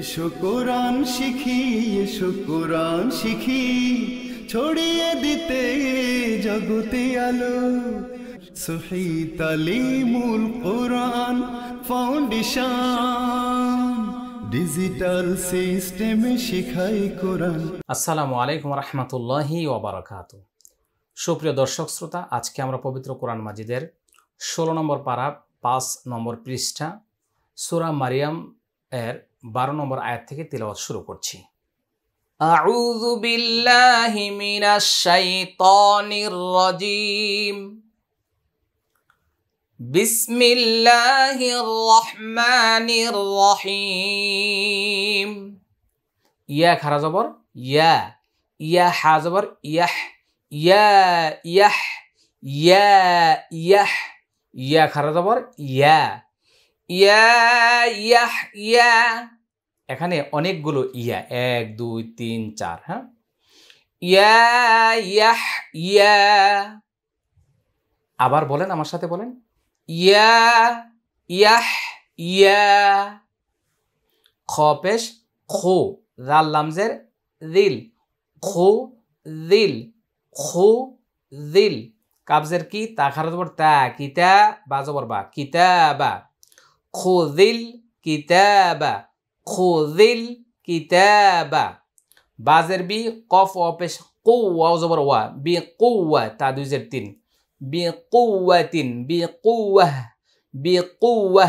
এসো কোরআন শিখি এসো কোরআন শিখি ছড়িয়ে দিতে জগতে আলো সহি মূল কোরআন ফাউন্ডেশন ডিজিটাল সিস্টেমে শিখাই কোরআন আসসালামু আলাইকুম রহমতুল্লাহি ওবরাকাত সুপ্রিয় দর্শক শ্রোতা আজকে আমরা পবিত্র কোরআন মাজিদের ষোলো নম্বর পারা পাঁচ নম্বর পৃষ্ঠা সুরা মারিয়াম এর বারো নম্বর আয়াত থেকে তেলাওয়াত শুরু করছি أعوذ بالله من الشيطان الرجيم بسم الله الرحمن الرحيم ইয়া খারা জবর ইয়া ইয়া হা জবর ইয়াহ ইয়া ইয়াহ ইয়া ইয়া খারা জবর ইয়া ইয়া ইয়াহ ইয়া এখানে অনেকগুলো ইয়া এক দুই তিন চার হ্যাঁ ইয়া ইয়া আবার বলেন আমার সাথে বলেন ইয়া ইয়াহ ইয়া খ পেশ খো রাল লামজের রিল খো রিল খো রিল কাবজের কি তা খারাপ বর তা কিতা বা জবর বা কিতাবা খো কিতা কিতাবা خذ الكتاب بازر بي قاف وبش قوة وزبر و بقوة تعدو زرتين بقوة بقوة بقوة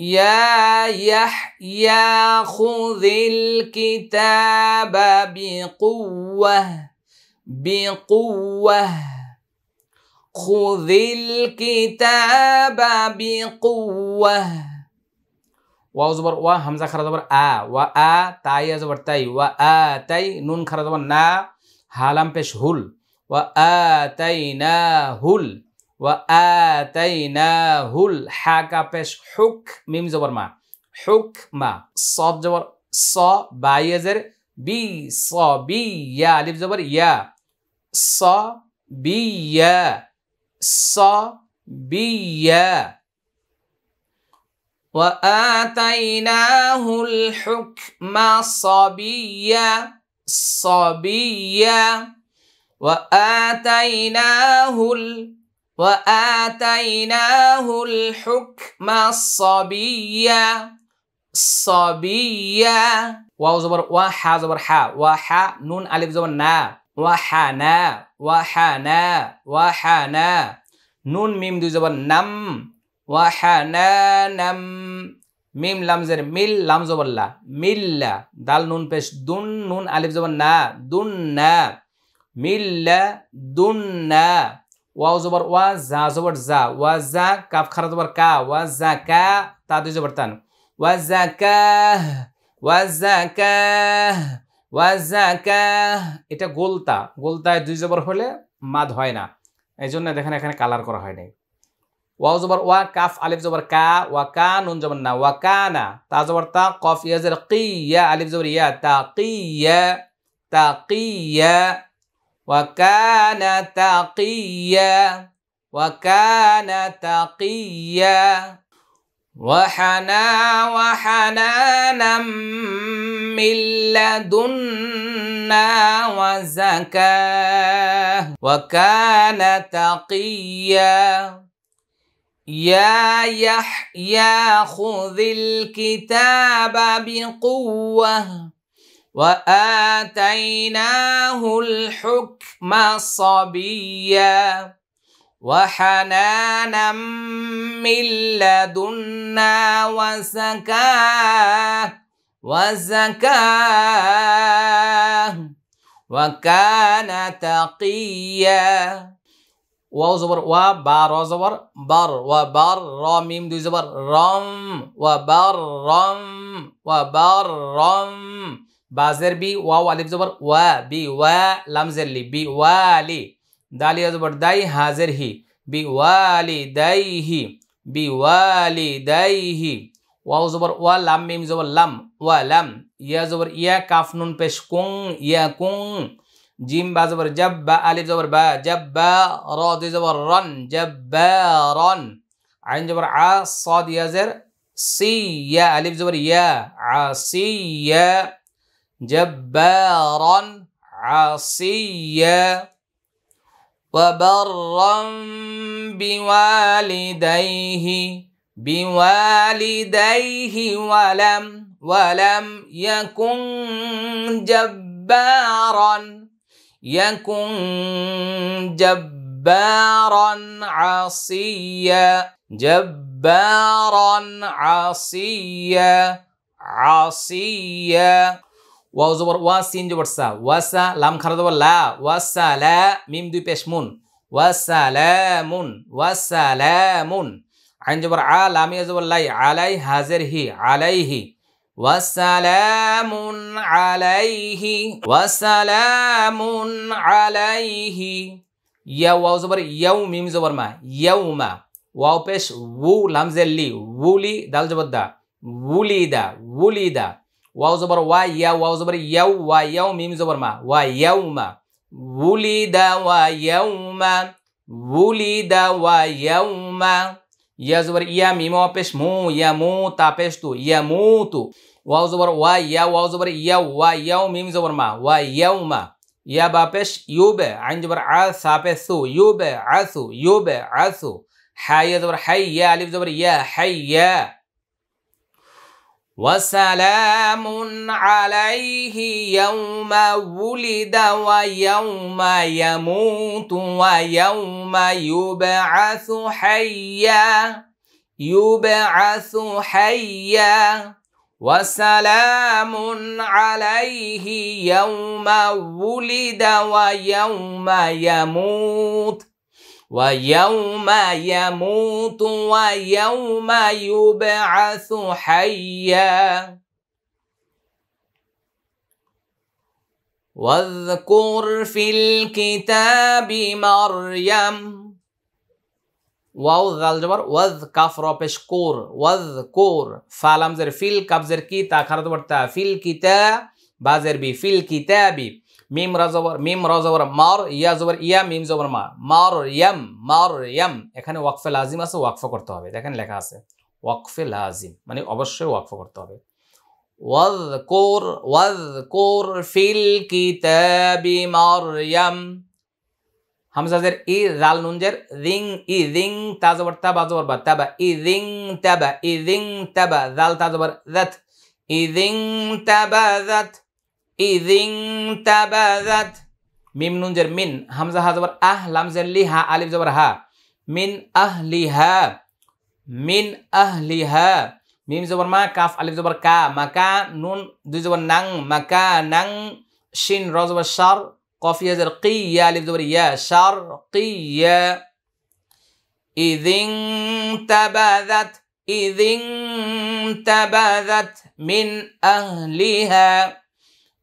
يا يحيى خذ الكتاب بقوة بقوة خذ الكتاب بقوة ওয়া জবর ওয়া হামজা খারা জবর আ ওয়া আ তাই জবর তাই ওয়া আ তাই নুন খারা জবর না হালাম পেশ হুল ওয়া আ তাই না হুল ওয়া আ তাই না হুল হাকা পেশ হুক মিম জবর মা হুক মা সব জবর স বাইজের বি স বি ইয়া আলিফ জবর ইয়া স বি ইয়া স বি ইয়া وآتيناه الحكم صبيا صبيا وآتيناه ال وآتيناه الحكم صبيا صبيا واو زبر وحا زبر حا وحا نون ألف زبر نا وحنا وحنا وحنا نون ميم دو زبر نم ওয়াহানানাম মিম লামজের মিল লাম জবল্লা মিল্লা দাল নুন পেশ দুন নুন আলিফ জবর না দুন না মিল্লা দুন না ওয়াও জবর ওয়া জা জবর জা ওয়া জা কাফ খারা জবর কা ওয়া জা কা তা দুই জবর তান ওয়া জা কা ওয়া জা কা ওয়া জা কা এটা গোলতা গোলতায় দুই জবর হলে মাদ হয় না এই জন্য দেখেন এখানে কালার করা হয় নাই واو زبر وا كاف الف زبر كا وكا نون زبر نا وكانا تا زبر تا قاف يا زبر قيا الف زبر يا تقيا تقيا وكان تقيا وكان تقيا وحنا وحنانا من لدنا وزكاه وكان تقيا يا يحيى خذ الكتاب بقوه واتيناه الحكم صبيا وحنانا من لدنا وزكاه وزكاه وكان تقيا ওয়াও জবর ওয়া বা র জবর বার ওয়া বার র দুই জবর রম ওয়া বার রম ওয়া বার রম বাজের বি ওয়াও আলিফ জবর ওয়া বি ওয়া লামজের লি বি ওয়ালি দালিয়া জবর দাই হাজের হি বি ওয়ালি দাই হি বি ওয়ালি দাই হি ওয়াও জবর ওয়া লাম মিম জবর লাম ওয়া লাম ইয়া জবর ইয়া কাফ নুন পেশ কুং ইয়া কুং جيم باء زبر جب با ألف زبر باء را راضي زبر رن جبارا عين زبر ع صاد يا زر سي يا ألف زبر يا عاصيا جبارا عاصيا وبرا بوالديه بوالديه ولم ولم يكن جبارا يكن جبارا عصيا جبارا عصيا عصيا واو زبر وا سين زبر سا واسا لام خرد لا وسلا ميم دو بيشمون وسلام وسلام عين زبر ع لام زبر لاي علي هازر هي عليه وسلام عليه وسلام عليه ইয়া ওয়াও জবর ইয়াউ মিম জবর মা ইয়াউমা ওয়াও পেশ উ লামজের লি উলি দাল জবর দা উলি দা উলি দা ওয়াও জবর ওয়া ইয়া ওয়াও জবর ইয়াউ ওয়া ইয়াউ মিম জবর মা ওয়া ইয়াউমা উলি দা ওয়া ইয়াউমা উলি দা ওয়া ইয়াউমা ইয়া জবর ইয়া মিমা পেশ মু ইয়া মু তা পেশ তু ইয়া মু তু ওয়াও জবর ওয়া ইয়া ওয়াও জবর ইয়া ওয়া ইয়াও মিম জবর মা ওয়া ইয়াও মা ইয়া বা পেশ ইউ বে আইন জবর আ সা পেশ সু ইউ বে আসু ইউ বে আসু হাই ইয়া জবর হাই ইয়া আলিফ জবর ইয়া হাই ইয়া وسلام عليه يوم ولد ويوم يموت ويوم يبعث حيا يبعث حيا وسلام عليه يوم ولد ويوم يموت ويوم يموت ويوم يبعث حيا واذكر في الكتاب مريم واو جبر وذ كف بشكور وذ كور فعلم زر فیل کب زر کی تا خرد بازر بي فیل کتابی মিম রাজবর মিম রাজবর মার ইয়া জবর ইয়া মিম জবর মা মার ইয়াম মার ইয়াম এখানে ওয়াকফে লাজিম আছে ওয়াকফ করতে হবে দেখেন লেখা আছে ওয়াকফে লাজিম মানে অবশ্যই ওয়াকফ করতে হবে واذكر واذكر في الكتاب مريم হামজাজের ই জাল নুনজের রিং ই রিং তাজবর তাবা জবর বা তাবা ই রিং তাবা ই রিং তাবা জাল তাজবর জাত ই রিং তাবা জাত إذ انتبذت ميم نون جر من همزة ها زبر أه لام زر لي ها ألف زبر ها من أهلها من أهلها ميم زبر ما كاف ألف زبر كا مكا نون دو زبر نان مكا نان شين رو زبر شر قاف يا زر قي ألف زبر يا شر شرقية إذ انتبذت إذ انتبذت من أهلها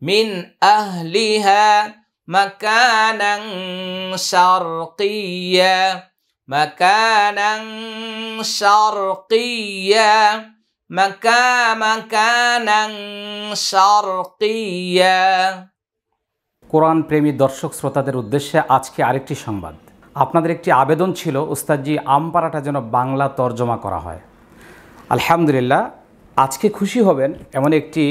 من أهلها مكانا شرقيا مكانا شرقيا مكا مكانا شرقيا কোরআন প্রেমী দর্শক শ্রোতাদের উদ্দেশ্যে আজকে আরেকটি সংবাদ আপনাদের একটি আবেদন ছিল উস্তাদজি আমপাড়াটা যেন বাংলা তর্জমা করা হয় আলহামদুলিল্লাহ আজকে খুশি হবেন এমন একটি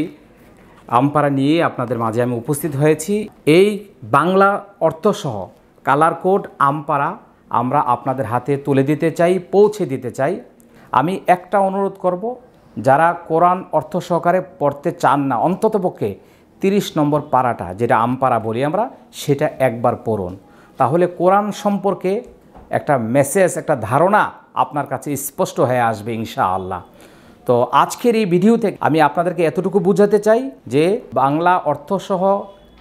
আমপাড়া নিয়ে আপনাদের মাঝে আমি উপস্থিত হয়েছি এই বাংলা অর্থসহ কালার কোড আমপাড়া আমরা আপনাদের হাতে তুলে দিতে চাই পৌঁছে দিতে চাই আমি একটা অনুরোধ করব যারা কোরআন অর্থ সহকারে পড়তে চান না অন্ততপক্ষে তিরিশ নম্বর পাড়াটা যেটা আমপাড়া বলি আমরা সেটা একবার পড়ুন তাহলে কোরআন সম্পর্কে একটা মেসেজ একটা ধারণা আপনার কাছে স্পষ্ট হয়ে আসবে ইনশা আল্লাহ তো আজকের এই ভিডিও থেকে আমি আপনাদেরকে এতটুকু বুঝাতে চাই যে বাংলা অর্থসহ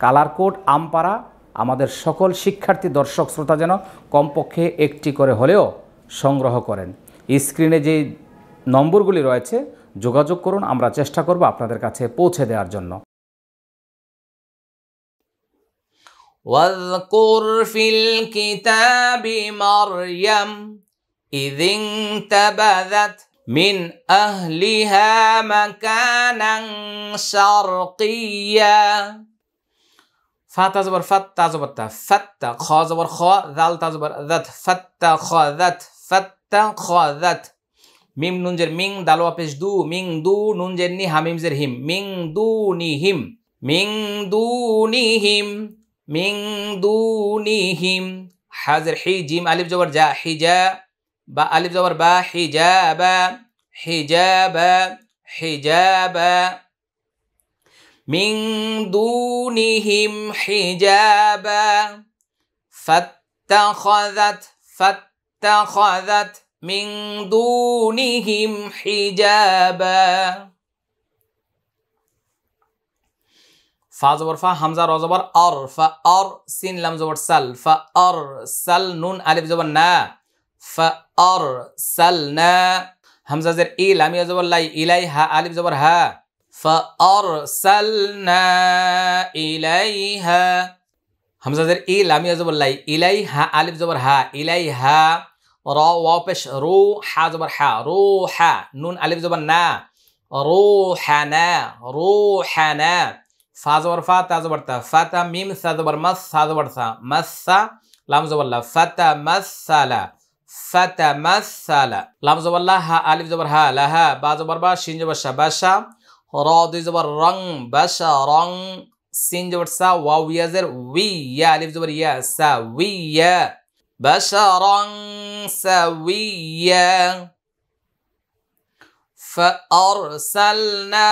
কালার কোড আমপাড়া আমাদের সকল শিক্ষার্থী দর্শক শ্রোতা যেন কমপক্ষে একটি করে হলেও সংগ্রহ করেন স্ক্রিনে যে নম্বরগুলি রয়েছে যোগাযোগ করুন আমরা চেষ্টা করব আপনাদের কাছে পৌঁছে দেওয়ার জন্য واذكر في الكتاب مريم إذ انتبذت من أهلها مكانا شرقيا فات زبر فت زبر فت خا زبر خا ذال زبر ذات فت خا ذات فت خا ذات মিম নুনজের মিং দালোয়া পেশ দু মিং দু নুনজের নি হামিমজের হিম মিং দু নি হিম মিং দু নি হিম মিং দু নি হিম হাজের হি জিম আলিফ জবর যা হি যা با ألف زبر با حجابا حجابا حجابا من دونهم حجابا فاتخذت فاتخذت من دونهم حجابا فا زبر فا همزه را زبر ار فا ار سين لم زبر سل فا ار سل نون الف زبر نا فأرسلنا হামজা জের ইল আমি জবর লাই ইলাই হা আলিফ জবর হা فأرسلنا إليها হামজা জের ইল আমি জবর লাই ইলাই হা আলিফ জবর হা ইলাই হা র ওয়া পেশ রু হা জবর হা রু হা নুন আলিফ না রু হানা রু হানা ফা জবর ফা তা জবর তা ফাতা মিম সা সা জবর সা মাসা লাম লা ফাতা মাসালা فتمثل لام زبر لها ألف زبر ها لها با زبر با شين زبر شباشا را دي زبر رن بشا رن سين زبر سا واو يا زر وي يا ألف زبر يا سا سويا بشرا سويا فأرسلنا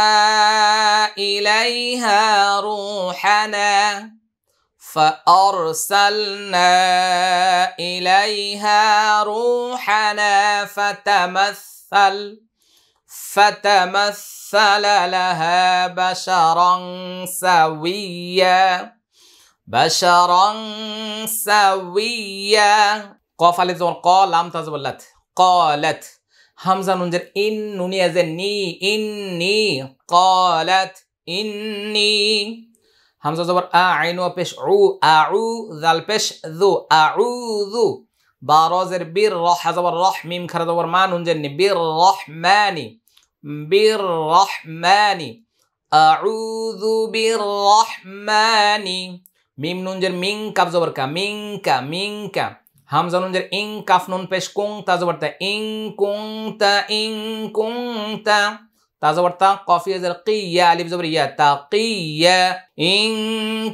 إليها روحنا فارسلنا اليها روحنا فتمثل فتمثل لها بشرا سويا بشرا سويا قاف على قال لم تزولت قالت همزة ننجر إن نوني إني قالت إني হামজা জবর আ আইন পেশ উ আউ জাল পেশ দু আউ দু বা রজের বীর রহ জবর রহ মিম খারা জবর মান হুঞ্জেননি বীর রহমানি বীর বীর রহ بالرحمن মিম নুন জের মিং কাফ জবর কা মিং কা মিং কা হামজা নুন জের ইং কাফ নুন পেশ কুং তা জবর তা ইং কুং তা ইং কুং তা تعزور تا قافية زرقية ألف زبرية تقية إن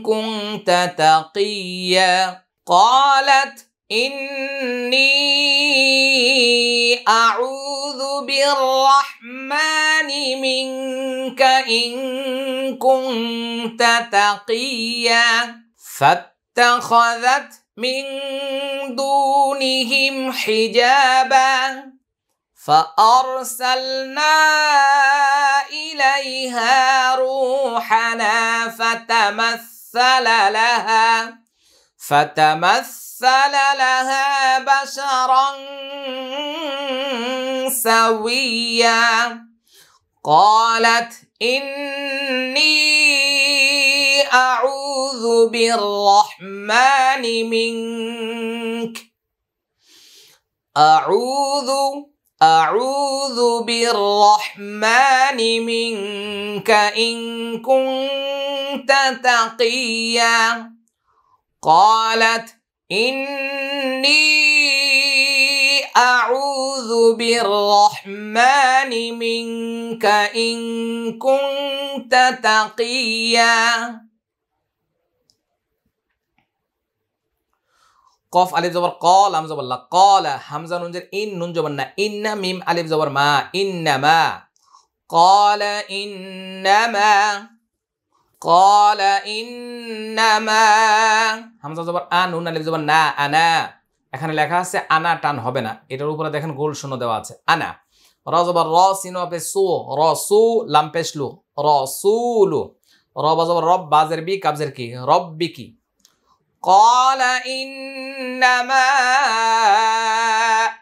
كنت تقية قالت إني أعوذ بالرحمن منك إن كنت تقيا فاتخذت من دونهم حجابا فأرسلنا إليها روحنا فتمثل لها فتمثل لها بشرا سويا قالت إني أعوذ بالرحمن منك أعوذ أعوذ بالرحمن منك إن كنت تقيا قالت إني أعوذ بالرحمن منك إن كنت تقيا কফ আলিফ জবর কল হাম কল হামজা নুন ইন নুন জবর না ইন্না মিম আলিফ জবর মা ইন্নামা قال إنما قال إنما হামজা জবর আ নুন আলিফ জবর না আনা এখানে লেখা আছে আনা টান হবে না এটার উপরে দেখেন গোল শূন্য দেওয়া আছে আনা র জবর র সিন পে সু র সু লাম্পেশলু র সুলু র জবর রব বাজের বি কাবজের কি রব্বি কি قال إنما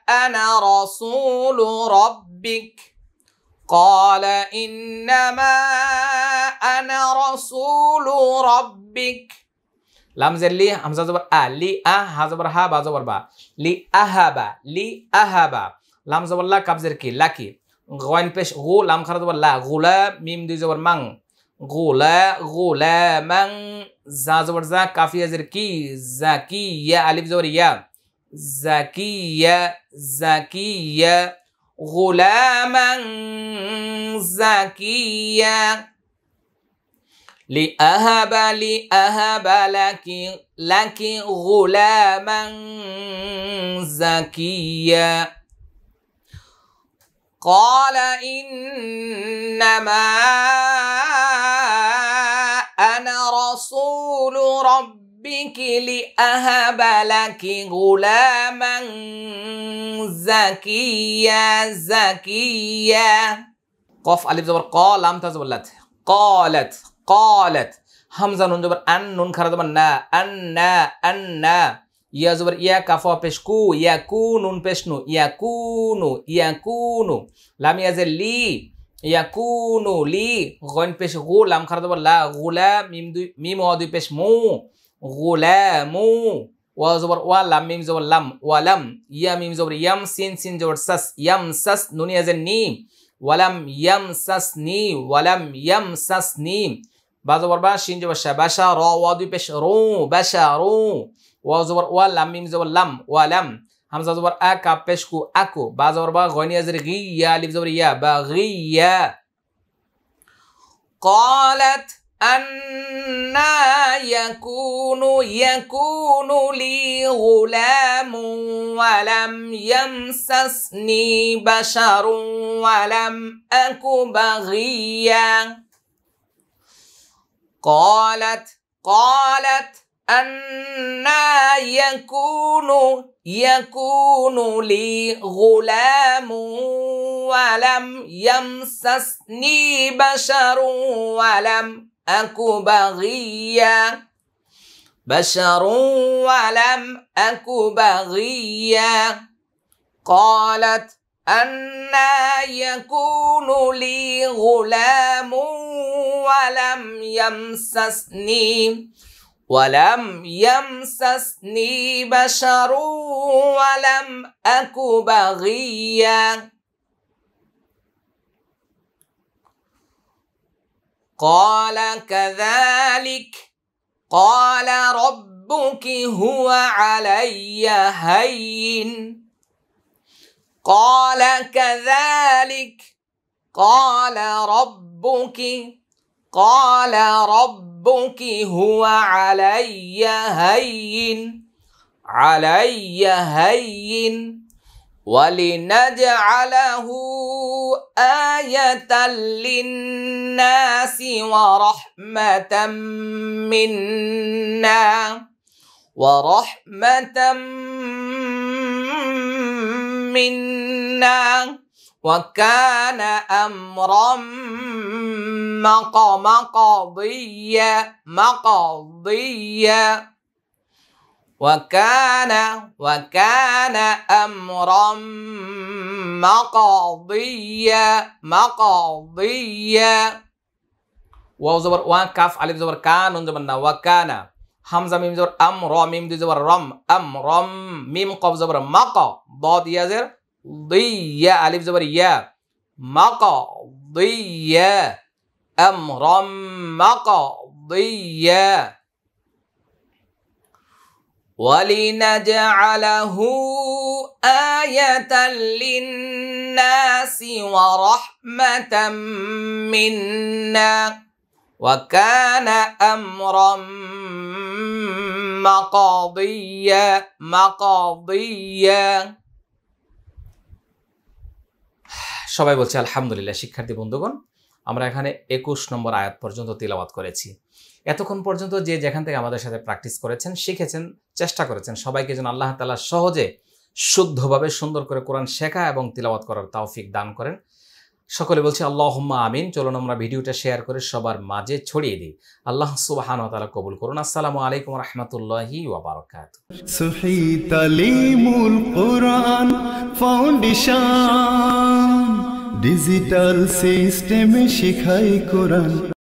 أنا رسول ربك قال إنما أنا رسول ربك لام زر لي همزة زبر أ لي أ ها زبر ها با زبر با لي أهبا لي أهبا لام زبر لا كاب زر كي لكي غوين بيش غو لام خرد زبر لا غولا ميم دي زبر مان غولا غولا مان زا زبر زا كافية زركي زكية ألف زبر يا زكية يا غلاما يا لأهب لأهب لك لك غلاما زكيا قال إنما أنا رسول ربك لأهب لك غلاما زكيا زكيا قف ألف زبر قال لام تزولت قالت قالت همزة نون زبر أن نون خرد زبر نا أن أن يا زبر يا يا بشكو يكون نون بشنو يكون يكون لم يزل لي ইয়াকুনু লি গন পেশ গুল আম খারা দেবো লা গুলা মিম দুই মিম ও দুই পেশ মু গুলা মু ওয়া জবর ওয়া লাম মিম জবর লাম ওয়ালাম ইয়া মিম জবর ইয়াম সিন সিন জবর সাস ইয়াম সাস নুনি আজের নি ওয়ালাম ইয়াম সাস নি ওয়ালাম ইয়াম সাস নি বা জবর বা শিন জবর শা বাসা র ওয়া দুই পেশ রু বাসা রু ওয়া জবর ওয়া লাম মিম জবর লাম ওয়ালাম همزه زبر اکا پشکو اکو با زبر با غنی از غیا لیب زبر یا با غیا قالت أنا يكون يكون لي غلام ولم يمسسني بشر ولم أك بغيا قالت قالت أنا يكون يكون لي غلام ولم يمسسني بشر ولم أك بغيا بشر ولم أك بغيا قالت أنا يكون لي غلام ولم يمسسني ولم يمسسني بشر ولم أك بغيا قال كذلك قال ربك هو علي هين قال كذلك قال ربك قال رب ربك هو علي هين علي هين ولنجعله آية للناس ورحمة منا ورحمة منا وكان امرا مقضيا مقضيا وكان وكان امرا مقضيا مقضيا واو زبر وان كاف الف زبر كان زبرنا وكان همزه ميم زبر ام را ميم زبر رم ام رم ميم قاف زبر مقا ضاد يزر ضي ألف زبر يا مقضي أمرا مقضيا ولنجعله آية للناس ورحمة منا وكان أمرا مقضيا مقضيا সবাই বলছে আলহামদুলিল্লাহ শিক্ষার্থী বন্ধুগণ আমরা এখানে একুশ নম্বর আয়াত পর্যন্ত তিলাবাত করেছি এতক্ষণ পর্যন্ত যে যেখান থেকে আমাদের সাথে প্র্যাকটিস করেছেন শিখেছেন চেষ্টা করেছেন সবাইকে যেন আল্লাহ তালা সহজে শুদ্ধভাবে সুন্দর করে কোরআন শেখা এবং তিলাবাত করার তাওফিক দান করেন সকলে বলছি আল্লাহম্মা আমিন চলুন আমরা ভিডিওটা শেয়ার করে সবার মাঝে ছড়িয়ে দিই আল্লাহ সুবাহান তালা কবুল করুন আসসালামু আলাইকুম রহমতুল্লাহি ওবরকাত কোরআন ফাউন্ডেশন ডিজিটাল সিস্টেমে শেখাই কোরআন